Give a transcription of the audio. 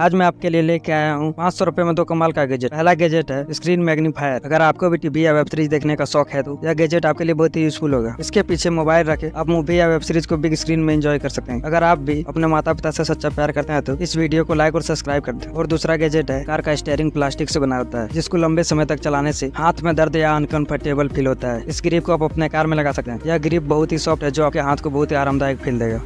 आज मैं आपके लिए लेके आया हूँ पाँच सौ रुपए में दो कमाल का गैजेट पहला गैजेट है स्क्रीन मैग्नीफायर अगर आपको भी टीवी या वेब सीरीज देखने का शौक है तो यह गैजेट आपके लिए बहुत ही यूजफुल होगा इसके पीछे मोबाइल रखे आप मूवी या वेब सीरीज को बिग स्क्रीन में एंजॉय कर सकते हैं अगर आप भी अपने माता पिता से सच्चा प्यार करते हैं तो इस वीडियो को लाइक और सब्सक्राइब कर दे और दूसरा गैजेट है कार का स्टेयरिंग प्लास्टिक से बना होता है जिसको लंबे समय तक चलाने से हाथ में दर्द या अनकंफर्टेबल फील होता है इस ग्रिप को आप अपने कार में लगा सकते हैं यह ग्रिप बहुत ही सॉफ्ट है जो आपके हाथ को बहुत ही आरामदायक फील देगा